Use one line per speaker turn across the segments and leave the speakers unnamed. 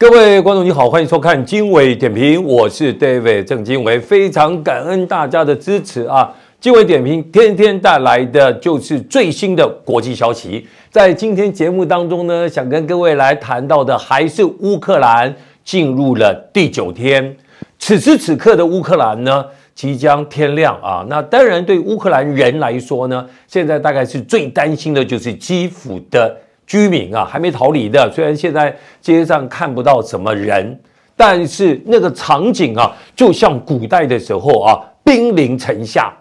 各位观众，你好，欢迎收看经纬点评，我是 David 郑经纬，非常感恩大家的支持啊！经纬点评天天带来的就是最新的国际消息，在今天节目当中呢，想跟各位来谈到的还是乌克兰进入了第九天，此时此刻的乌克兰呢，即将天亮啊！那当然，对乌克兰人来说呢，现在大概是最担心的就是基辅的。居民啊，还没逃离的。虽然现在街上看不到什么人，但是那个场景啊，就像古代的时候啊，兵临城下。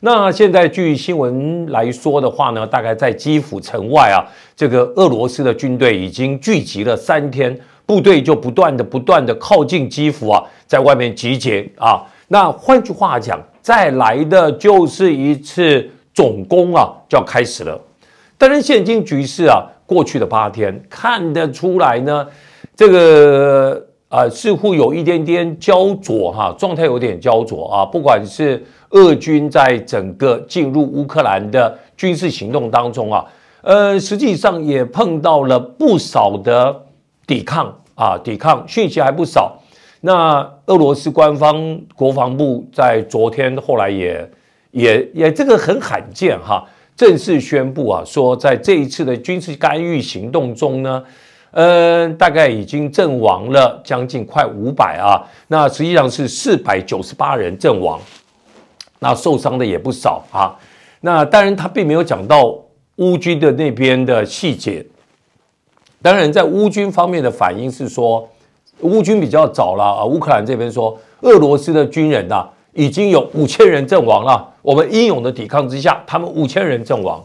那现在据新闻来说的话呢，大概在基辅城外啊，这个俄罗斯的军队已经聚集了三天，部队就不断的不断的靠近基辅啊，在外面集结啊。那换句话讲，再来的就是一次总攻啊，就要开始了。当然，现今局势啊。过去的八天，看得出来呢，这个啊似乎有一点点焦灼哈，状态有点焦灼啊。不管是俄军在整个进入乌克兰的军事行动当中啊，呃，实际上也碰到了不少的抵抗啊，抵抗讯息还不少。那俄罗斯官方国防部在昨天后来也也也这个很罕见哈。正式宣布啊，说在这一次的军事干预行动中呢，呃，大概已经阵亡了将近快五百啊，那实际上是四百九十八人阵亡，那受伤的也不少啊，那当然他并没有讲到乌军的那边的细节，当然在乌军方面的反应是说，乌军比较早了啊，乌克兰这边说俄罗斯的军人呐。已经有五千人阵亡了。我们英勇的抵抗之下，他们五千人阵亡。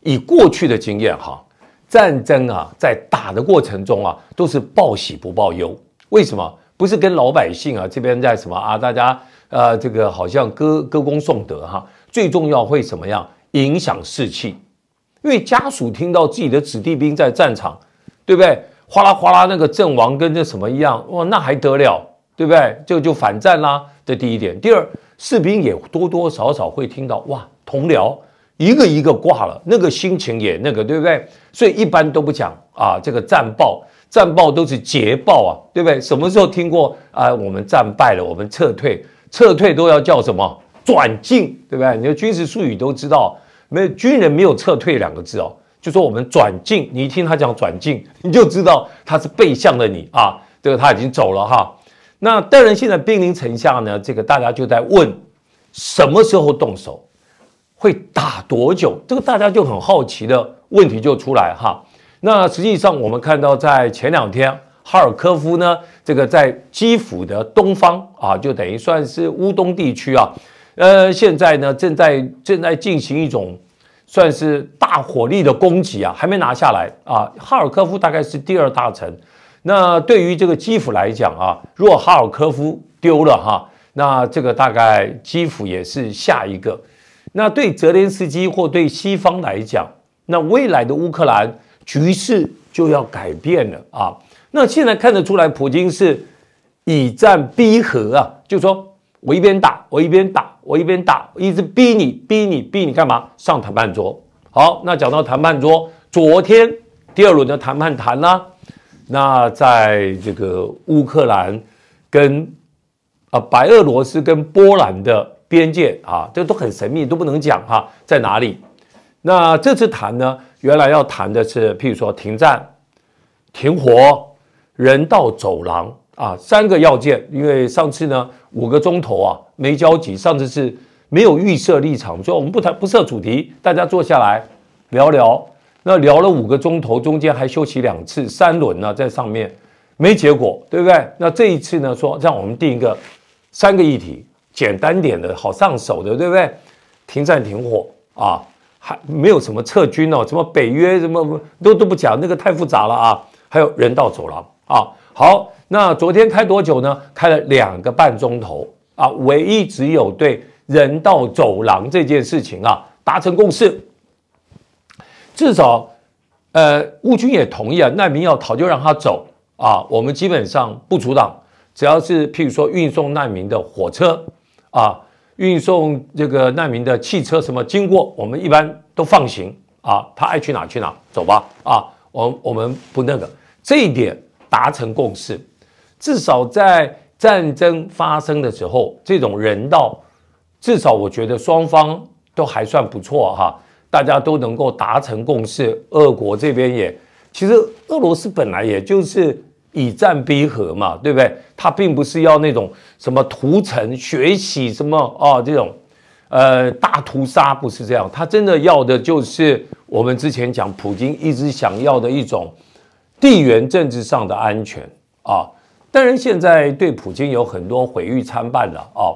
以过去的经验，哈，战争啊，在打的过程中啊，都是报喜不报忧。为什么？不是跟老百姓啊这边在什么啊？大家呃，这个好像歌歌功颂德哈。最重要会怎么样？影响士气。因为家属听到自己的子弟兵在战场，对不对？哗啦哗啦那个阵亡，跟这什么一样？哇，那还得了？对不对？这就反战啦。这第一点，第二，士兵也多多少少会听到哇，同僚一个一个挂了，那个心情也那个，对不对？所以一般都不讲啊，这个战报，战报都是捷报啊，对不对？什么时候听过啊？我们战败了，我们撤退，撤退都要叫什么转进，对不对？你的军事术语都知道，没有军人没有撤退两个字哦，就说我们转进。你听他讲转进，你就知道他是背向的你啊，这个他已经走了哈。那当然，现在兵临城下呢，这个大家就在问，什么时候动手，会打多久？这个大家就很好奇的问题就出来哈。那实际上我们看到，在前两天，哈尔科夫呢，这个在基辅的东方啊，就等于算是乌东地区啊，呃，现在呢正在正在进行一种算是大火力的攻击啊，还没拿下来啊。哈尔科夫大概是第二大城。那对于这个基辅来讲啊，若哈尔科夫丢了哈，那这个大概基辅也是下一个。那对泽连斯基或对西方来讲，那未来的乌克兰局势就要改变了啊。那现在看得出来，普京是以战逼和啊，就说我一边打，我一边打，我一边打，一直逼你，逼你，逼你干嘛上谈判桌？好，那讲到谈判桌，昨天第二轮的谈判谈呢？那在这个乌克兰，跟啊白俄罗斯跟波兰的边界啊，这都很神秘，都不能讲哈，在哪里？那这次谈呢，原来要谈的是，譬如说停战、停火、人道走廊啊，三个要件。因为上次呢，五个钟头啊没交集，上次是没有预设立场，说我们不谈，不设主题，大家坐下来聊聊。那聊了五个钟头，中间还休息两次，三轮呢，在上面没结果，对不对？那这一次呢，说让我们定一个三个议题，简单点的，好上手的，对不对？停战停火啊，还没有什么撤军哦，什么北约什么都都不讲，那个太复杂了啊。还有人道走廊啊，好，那昨天开多久呢？开了两个半钟头啊，唯一只有对人道走廊这件事情啊达成共识。至少，呃，乌军也同意啊，难民要逃就让他走啊，我们基本上不阻挡，只要是譬如说运送难民的火车啊，运送这个难民的汽车什么经过，我们一般都放行啊，他爱去哪去哪，走吧啊，我我们不那个，这一点达成共识，至少在战争发生的时候，这种人道，至少我觉得双方都还算不错哈。大家都能够达成共识，俄国这边也，其实俄罗斯本来也就是以战逼和嘛，对不对？他并不是要那种什么屠城、血洗什么啊，这种，呃，大屠杀不是这样。他真的要的就是我们之前讲，普京一直想要的一种地缘政治上的安全啊。当然，现在对普京有很多毁誉参半了啊。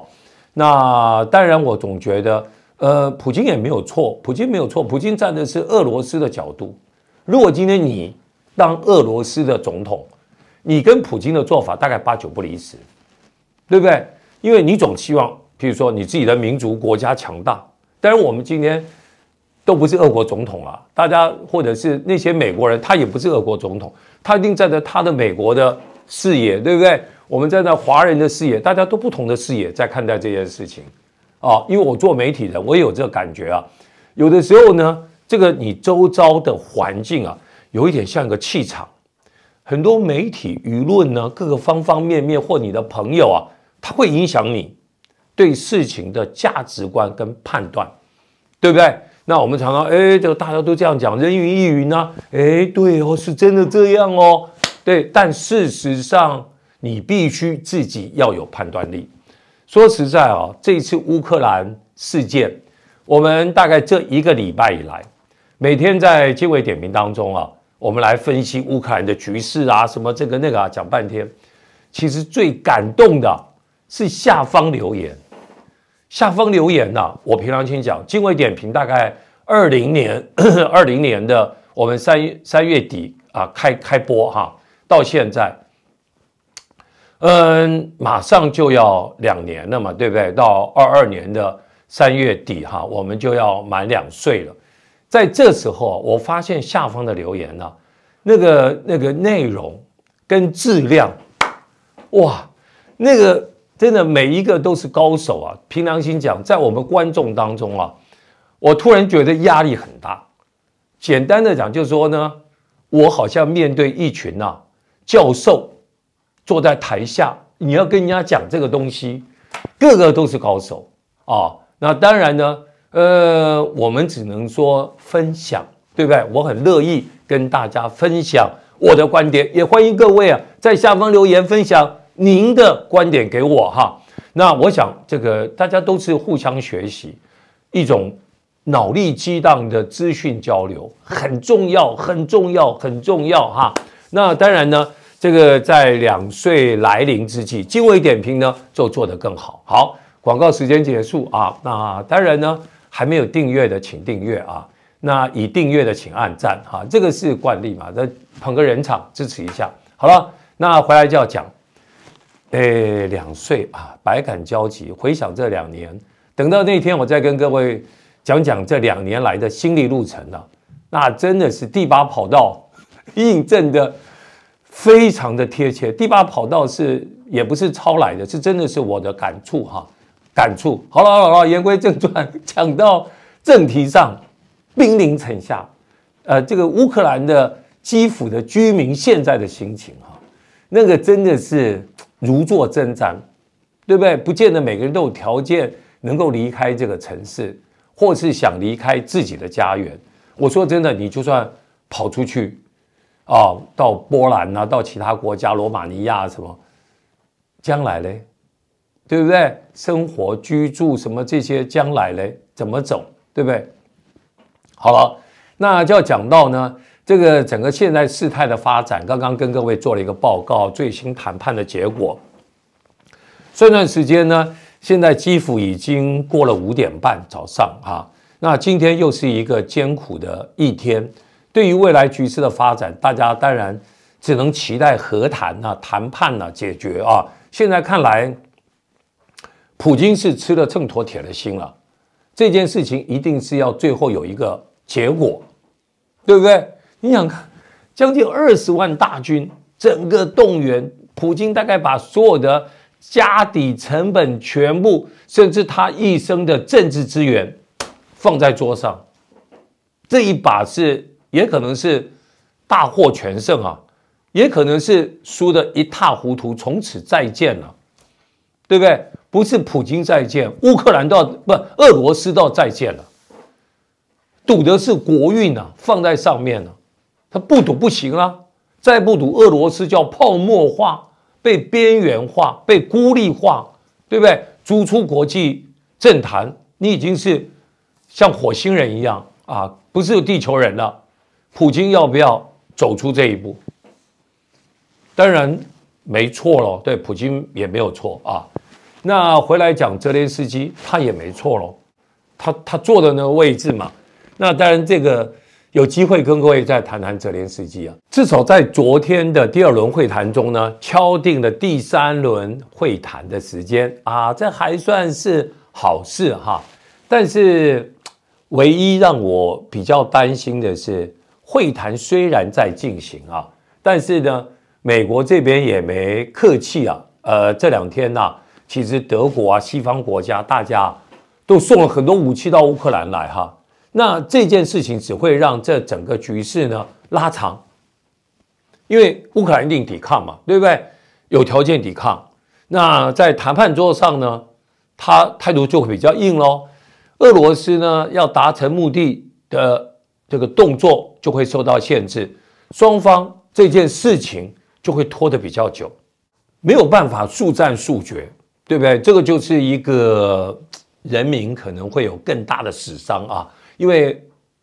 那当然，我总觉得。呃，普京也没有错，普京没有错，普京站的是俄罗斯的角度。如果今天你当俄罗斯的总统，你跟普京的做法大概八九不离十，对不对？因为你总期望，譬如说你自己的民族国家强大。但是我们今天都不是俄国总统了，大家或者是那些美国人，他也不是俄国总统，他一定站在他的美国的视野，对不对？我们站在华人的视野，大家都不同的视野在看待这件事情。啊，因为我做媒体的，我也有这个感觉啊。有的时候呢，这个你周遭的环境啊，有一点像一个气场。很多媒体舆论呢，各个方方面面或你的朋友啊，他会影响你对事情的价值观跟判断，对不对？那我们常常，哎，这个大家都这样讲，人云亦云呢。哎，对哦，是真的这样哦。对，但事实上，你必须自己要有判断力。说实在啊，这次乌克兰事件，我们大概这一个礼拜以来，每天在经纬点评当中啊，我们来分析乌克兰的局势啊，什么这个那个啊，讲半天。其实最感动的是下方留言，下方留言呐，我平常经讲，经纬点评，大概二零年二零年的我们三三月底啊开开播哈，到现在。嗯，马上就要两年了嘛，对不对？到二二年的三月底哈，我们就要满两岁了。在这时候啊，我发现下方的留言呢，那个那个内容跟质量，哇，那个真的每一个都是高手啊！凭良心讲，在我们观众当中啊，我突然觉得压力很大。简单的讲，就说呢，我好像面对一群呐教授。坐在台下，你要跟人家讲这个东西，个个都是高手啊！那当然呢，呃，我们只能说分享，对不对？我很乐意跟大家分享我的观点，也欢迎各位啊在下方留言分享您的观点给我哈。那我想这个大家都是互相学习，一种脑力激荡的资讯交流很重要，很重要，很重要哈。那当然呢。这个在两岁来临之际，经纬点评呢就做得更好。好，广告时间结束啊。那当然呢，还没有订阅的请订阅啊。那已订阅的请按赞哈，这个是惯例嘛，那捧个人场支持一下。好了，那回来就要讲，诶，两岁啊，百感交集。回想这两年，等到那天我再跟各位讲讲这两年来的心理路程了。那真的是第八跑道印证的。非常的贴切，第八跑道是也不是抄来的，是真的是我的感触哈，感触。好了好了，言归正传，讲到正题上，兵临城下，呃，这个乌克兰的基辅的居民现在的心情哈，那个真的是如坐针毡，对不对？不见得每个人都有条件能够离开这个城市，或是想离开自己的家园。我说真的，你就算跑出去。啊，到波兰啊，到其他国家，罗马尼亚什么？将来嘞，对不对？生活居住什么这些将来嘞，怎么走，对不对？好了，那就要讲到呢，这个整个现在事态的发展，刚刚跟各位做了一个报告，最新谈判的结果。这段时间呢，现在基辅已经过了五点半早上啊，那今天又是一个艰苦的一天。对于未来局势的发展，大家当然只能期待和谈啊、谈判啊、解决啊。现在看来，普京是吃了秤砣铁了心了。这件事情一定是要最后有一个结果，对不对？你想，看，将近二十万大军整个动员，普京大概把所有的家底、成本全部，甚至他一生的政治资源放在桌上，这一把是。也可能是大获全胜啊，也可能是输的一塌糊涂，从此再见了，对不对？不是普京再见，乌克兰到不，俄罗斯到再见了。赌的是国运啊，放在上面了，他不赌不行啊，再不赌，俄罗斯叫泡沫化、被边缘化、被孤立化，对不对？逐出国际政坛，你已经是像火星人一样啊，不是地球人了。普京要不要走出这一步？当然没错了，对普京也没有错啊。那回来讲泽连斯基，他也没错咯，他他坐的那个位置嘛。那当然，这个有机会跟各位再谈谈泽连斯基啊。至少在昨天的第二轮会谈中呢，敲定了第三轮会谈的时间啊，这还算是好事哈。但是唯一让我比较担心的是。会谈虽然在进行啊，但是呢，美国这边也没客气啊。呃，这两天呢，其实德国啊，西方国家大家都送了很多武器到乌克兰来哈。那这件事情只会让这整个局势呢拉长，因为乌克兰一定抵抗嘛，对不对？有条件抵抗。那在谈判桌上呢，他态度就会比较硬喽。俄罗斯呢，要达成目的的这个动作。就会受到限制，双方这件事情就会拖得比较久，没有办法速战速决，对不对？这个就是一个人民可能会有更大的死伤啊，因为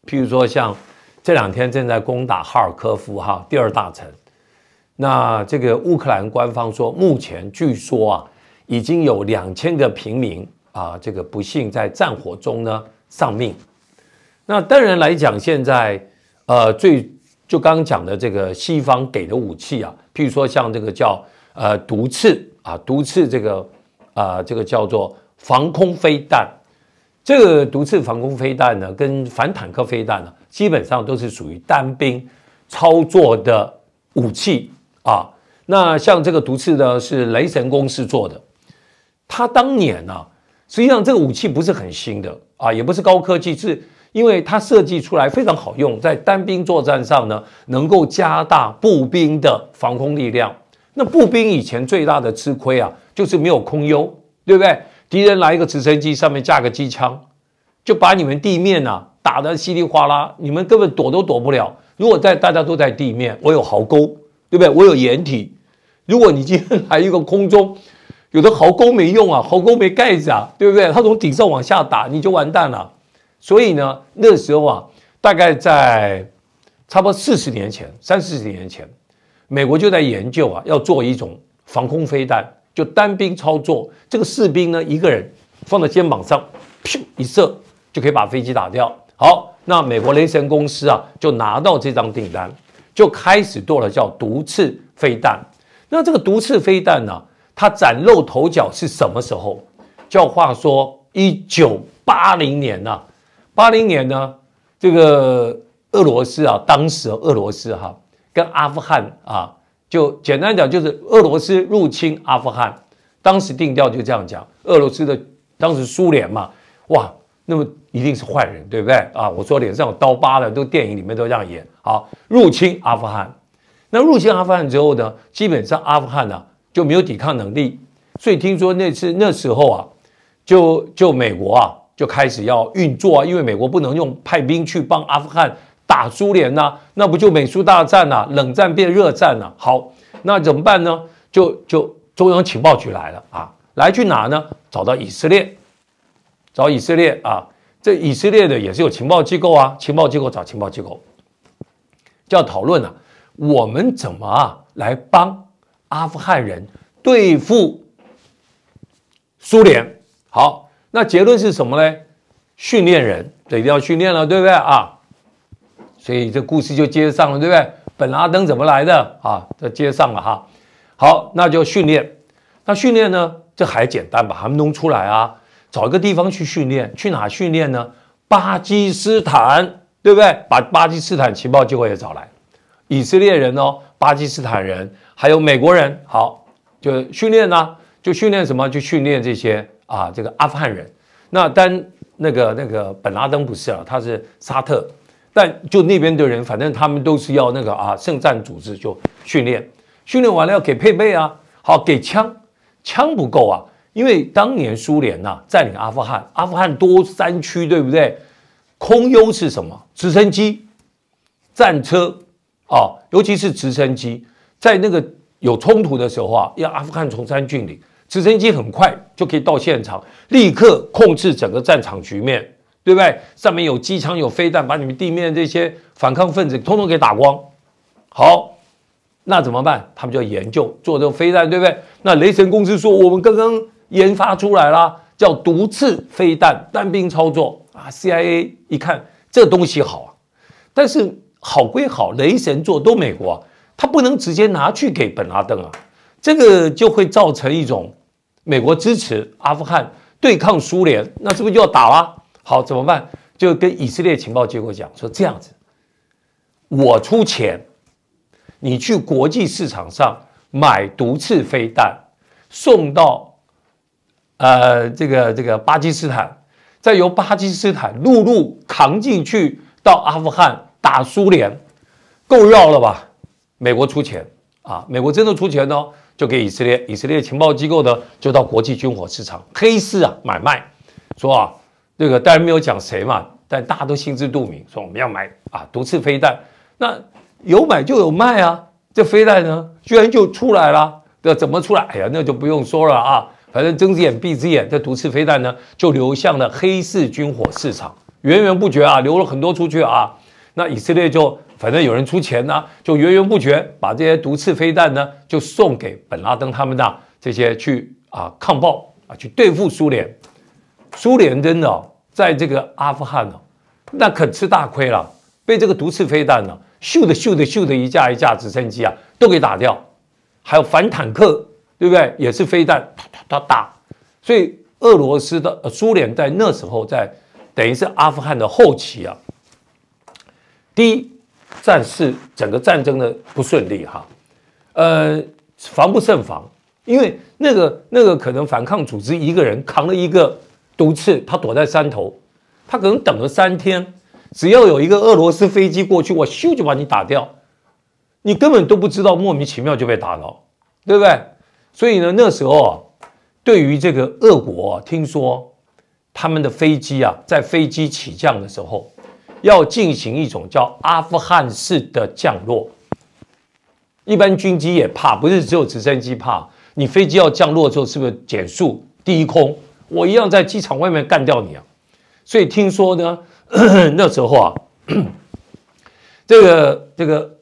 譬如说像这两天正在攻打哈尔科夫哈第二大城，那这个乌克兰官方说，目前据说啊已经有两千个平民啊这个不幸在战火中呢丧命，那当然来讲现在。呃，最就刚刚讲的这个西方给的武器啊，譬如说像这个叫呃毒刺啊，毒刺这个啊，这个叫做防空飞弹，这个毒刺防空飞弹呢，跟反坦克飞弹呢，基本上都是属于单兵操作的武器啊。那像这个毒刺呢，是雷神公司做的，他当年呢，实际上这个武器不是很新的啊，也不是高科技，是。因为它设计出来非常好用，在单兵作战上呢，能够加大步兵的防空力量。那步兵以前最大的吃亏啊，就是没有空优，对不对？敌人来一个直升机，上面架个机枪，就把你们地面啊打得稀里哗啦，你们根本躲都躲不了。如果在大家都在地面，我有壕沟，对不对？我有掩体。如果你今天来一个空中，有的壕沟没用啊，壕沟没盖子啊，对不对？它从顶上往下打，你就完蛋了。所以呢，那时候啊，大概在差不多四十年前，三四十年前，美国就在研究啊，要做一种防空飞弹，就单兵操作，这个士兵呢，一个人放在肩膀上，噗一射就可以把飞机打掉。好，那美国雷神公司啊，就拿到这张订单，就开始做了叫毒刺飞弹。那这个毒刺飞弹呢，它崭露头角是什么时候？叫话说，一九八零年呢。八零年呢，这个俄罗斯啊，当时俄罗斯哈跟阿富汗啊，就简单讲，就是俄罗斯入侵阿富汗，当时定调就这样讲，俄罗斯的当时苏联嘛，哇，那么一定是坏人，对不对啊？我说脸上有刀疤的，都电影里面都这样演，好，入侵阿富汗，那入侵阿富汗之后呢，基本上阿富汗呢就没有抵抗能力，所以听说那次那时候啊，就就美国啊。就开始要运作啊，因为美国不能用派兵去帮阿富汗打苏联呐，那不就美苏大战呐，冷战变热战呐，好，那怎么办呢？就就中央情报局来了啊，来去哪呢？找到以色列，找以色列啊，这以色列的也是有情报机构啊，情报机构找情报机构，要讨论了，我们怎么啊来帮阿富汗人对付苏联？好。那结论是什么嘞？训练人，这一定要训练了，对不对啊？所以这故事就接上了，对不对？本·拉登怎么来的啊？这接上了哈。好，那就训练。那训练呢？这还简单他们弄出来啊？找一个地方去训练，去哪训练呢？巴基斯坦，对不对？把巴基斯坦情报机构也找来，以色列人哦，巴基斯坦人，还有美国人。好，就训练呢？就训练什么？就训练这些。啊，这个阿富汗人，那但那个那个本拉登不是啊，他是沙特，但就那边的人，反正他们都是要那个啊，圣战组织就训练，训练完了要给配备啊，好给枪，枪不够啊，因为当年苏联呐占领阿富汗，阿富汗多山区，对不对？空优是什么？直升机、战车啊，尤其是直升机，在那个有冲突的时候啊，要阿富汗崇山峻岭。直升机很快就可以到现场，立刻控制整个战场局面，对不对？上面有机枪，有飞弹，把你们地面这些反抗分子通通给打光。好，那怎么办？他们就要研究做这个飞弹，对不对？那雷神公司说，我们刚刚研发出来啦，叫毒刺飞弹，单兵操作啊。CIA 一看这东西好啊，但是好归好，雷神做都美国，他不能直接拿去给本·拉登啊。这个就会造成一种，美国支持阿富汗对抗苏联，那是不是就要打啦？好，怎么办？就跟以色列情报机构讲说这样子，我出钱，你去国际市场上买毒刺飞弹，送到，呃，这个这个巴基斯坦，再由巴基斯坦陆路扛进去到阿富汗打苏联，够绕了吧？美国出钱啊，美国真的出钱哦。就给以色列，以色列情报机构呢，就到国际军火市场黑市啊买卖，说啊，那个当然没有讲谁嘛，但大家都心知肚明，说我们要买啊，毒刺飞弹，那有买就有卖啊，这飞弹呢，居然就出来了，这怎么出来？哎呀，那就不用说了啊，反正睁只眼闭只眼，这毒刺飞弹呢，就流向了黑市军火市场，源源不绝啊，流了很多出去啊，那以色列就。反正有人出钱呢，就源源不绝，把这些毒刺飞弹呢，就送给本拉登他们的这些去啊抗暴啊，去对付苏联。苏联真的在这个阿富汗呢，那可吃大亏了，被这个毒刺飞弹呢，咻的咻的咻的一架一架直升机啊都给打掉，还有反坦克，对不对？也是飞弹，哒哒哒打。所以俄罗斯的苏联在那时候在等于是阿富汗的后期啊，第一。战事整个战争呢不顺利哈，呃，防不胜防，因为那个那个可能反抗组织一个人扛了一个毒刺，他躲在山头，他可能等了三天，只要有一个俄罗斯飞机过去，我咻就把你打掉，你根本都不知道莫名其妙就被打了，对不对？所以呢那时候，啊，对于这个俄国，听说他们的飞机啊在飞机起降的时候。要进行一种叫阿富汗式的降落，一般军机也怕，不是只有直升机怕。你飞机要降落之后，是不是减速低空？我一样在机场外面干掉你啊！所以听说呢，那时候啊，这个这个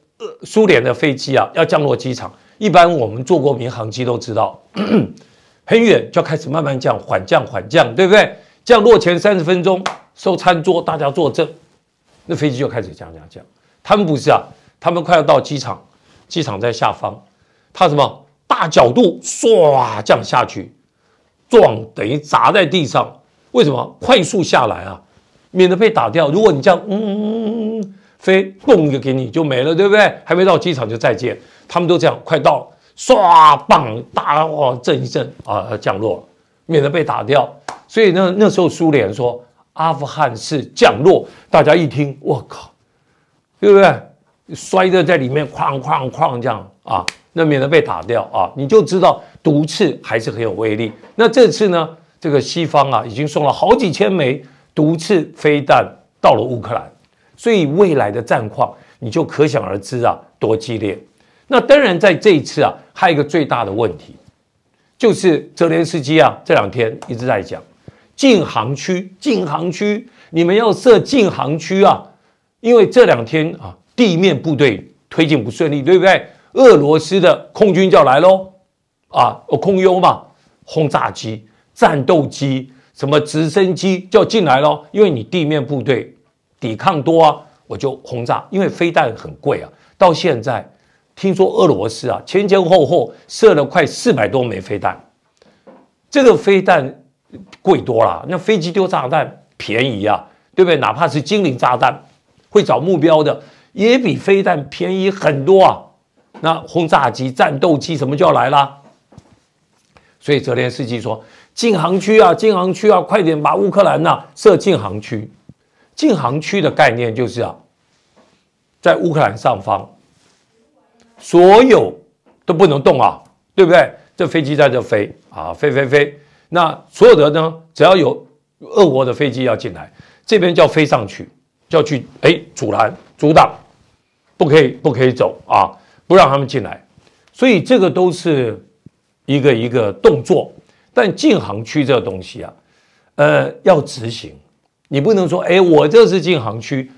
苏联的飞机啊要降落机场，一般我们坐过民航机都知道，很远就开始慢慢降，缓降缓降，对不对？降落前三十分钟收餐桌，大家坐正。那飞机就开始降降降，他们不是啊，他们快要到机场，机场在下方，他什么大角度唰降下去，撞等于砸在地上，为什么快速下来啊，免得被打掉。如果你这样嗯飞，嘣就给你就没了，对不对？还没到机场就再见，他们都这样，快到唰棒大哇，震一震啊降落，免得被打掉。所以那那时候苏联说。阿富汗式降落，大家一听，我靠，对不对？摔的在里面，哐哐哐这样啊，那免得被打掉啊，你就知道毒刺还是很有威力。那这次呢，这个西方啊，已经送了好几千枚毒刺飞弹到了乌克兰，所以未来的战况你就可想而知啊，多激烈。那当然，在这一次啊，还有一个最大的问题，就是泽连斯基啊，这两天一直在讲。禁航区，禁航区，你们要设禁航区啊！因为这两天啊，地面部队推进不顺利，对不对？俄罗斯的空军就要来喽啊，空优嘛，轰炸机、战斗机、什么直升机就要进来喽。因为你地面部队抵抗多啊，我就轰炸。因为飞弹很贵啊，到现在听说俄罗斯啊，前前后后射了快四百多枚飞弹，这个飞弹。贵多了，那飞机丢炸弹便宜啊，对不对？哪怕是精灵炸弹，会找目标的，也比飞弹便宜很多啊。那轰炸机、战斗机什么就要来了。所以泽连斯基说：“禁航区啊，禁航区啊，快点把乌克兰呐设禁航区。禁航区的概念就是啊，在乌克兰上方，所有都不能动啊，对不对？这飞机在这飞啊，飞飞飞。”那所有的呢，只要有俄国的飞机要进来，这边就要飞上去，就要去哎阻拦、阻挡，不可以、不可以走啊，不让他们进来。所以这个都是一个一个动作。但禁航区这个东西啊，呃，要执行，你不能说哎，我这是禁航区，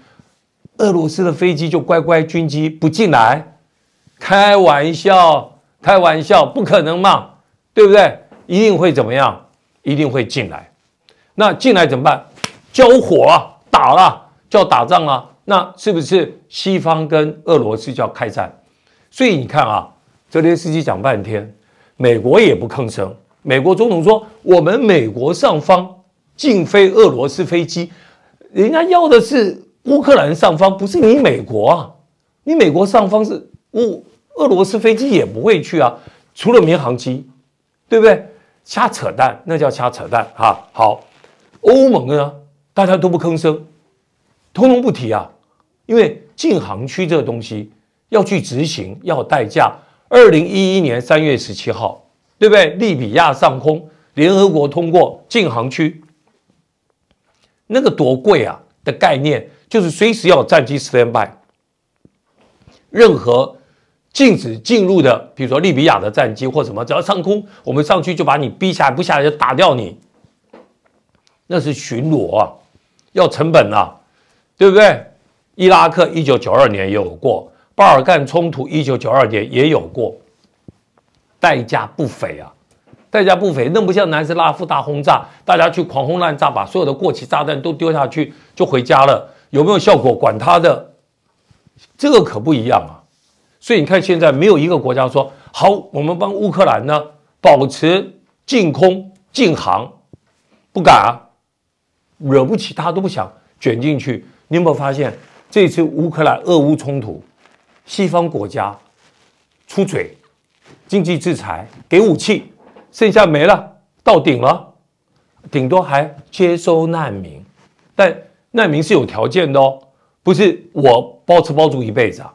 俄罗斯的飞机就乖乖军机不进来，开玩笑，开玩笑，不可能嘛，对不对？一定会怎么样？一定会进来。那进来怎么办？交火，啊，打了叫打仗啊。那是不是西方跟俄罗斯叫开战？所以你看啊，泽连斯基讲半天，美国也不吭声。美国总统说，我们美国上方禁飞俄罗斯飞机，人家要的是乌克兰上方，不是你美国啊。你美国上方是乌俄罗斯飞机也不会去啊，除了民航机，对不对？瞎扯淡，那叫瞎扯淡啊！好，欧盟呢，大家都不吭声，通通不提啊，因为禁航区这个东西要去执行，要代价。二零一一年三月十七号，对不对？利比亚上空，联合国通过禁航区，那个多贵啊的概念，就是随时要战机 standby，任何。禁止进入的，比如说利比亚的战机或什么，只要上空，我们上去就把你逼下不下来就打掉你，那是巡逻，啊，要成本啊，对不对？伊拉克一九九二年也有过，巴尔干冲突一九九二年也有过，代价不菲啊，代价不菲，那不像南斯拉夫大轰炸，大家去狂轰滥炸，把所有的过期炸弹都丢下去就回家了，有没有效果？管他的，这个可不一样啊。所以你看，现在没有一个国家说好，我们帮乌克兰呢保持禁空禁航，不敢啊，惹不起他都不想卷进去。你有没有发现，这次乌克兰俄乌冲突，西方国家出嘴，经济制裁，给武器，剩下没了，到顶了，顶多还接收难民，但难民是有条件的哦，不是我包吃包住一辈子啊。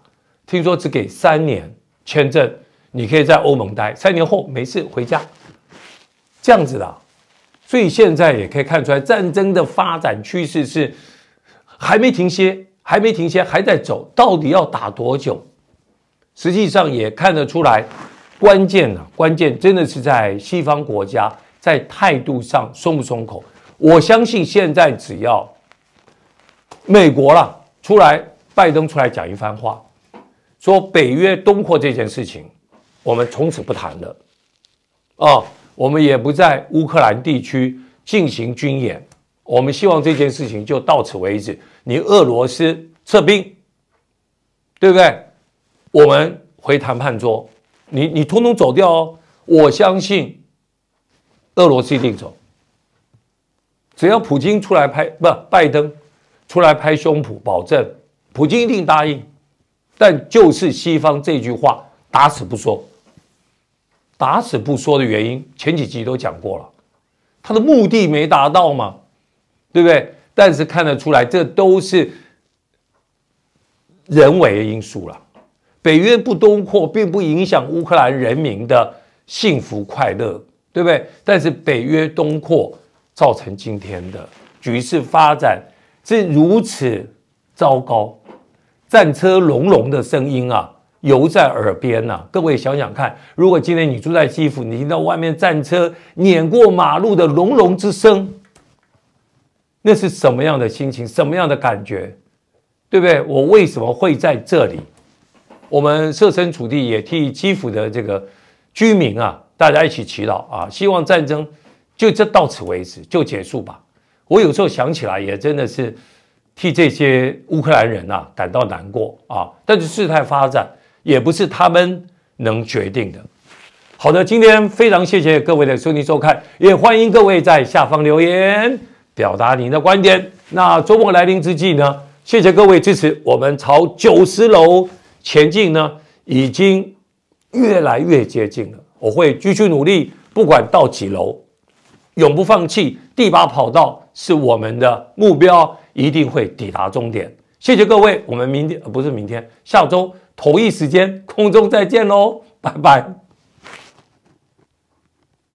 听说只给三年签证，你可以在欧盟待三年后，没事回家，这样子的。所以现在也可以看出来，战争的发展趋势是还没停歇，还没停歇，还在走。到底要打多久？实际上也看得出来，关键啊，关键真的是在西方国家在态度上松不松口。我相信现在只要美国了出来，拜登出来讲一番话。说北约东扩这件事情，我们从此不谈了，啊，我们也不在乌克兰地区进行军演，我们希望这件事情就到此为止，你俄罗斯撤兵，对不对？我们回谈判桌，你你通通走掉哦，我相信俄罗斯一定走，只要普京出来拍不，拜登出来拍胸脯保证，普京一定答应。但就是西方这句话打死不说，打死不说的原因，前几集都讲过了，他的目的没达到嘛，对不对？但是看得出来，这都是人为因素了。北约不东扩，并不影响乌克兰人民的幸福快乐，对不对？但是北约东扩造成今天的局势发展是如此糟糕。战车隆隆的声音啊，犹在耳边呐。各位想想看，如果今天你住在基辅，你听到外面战车碾过马路的隆隆之声，那是什么样的心情，什么样的感觉，对不对？我为什么会在这里？我们设身处地，也替基辅的这个居民啊，大家一起祈祷啊，希望战争就这到此为止，就结束吧。我有时候想起来，也真的是。替这些乌克兰人呐感到难过啊，但是事态发展也不是他们能决定的。好的，今天非常谢谢各位的收听收看，也欢迎各位在下方留言表达您的观点。那周末来临之际呢，谢谢各位支持，我们朝九十楼前进呢，已经越来越接近了。我会继续努力，不管到几楼。永不放弃，第八跑道是我们的目标，一定会抵达终点。谢谢各位，我们明天不是明天，下周同一时间空中再见喽，拜拜。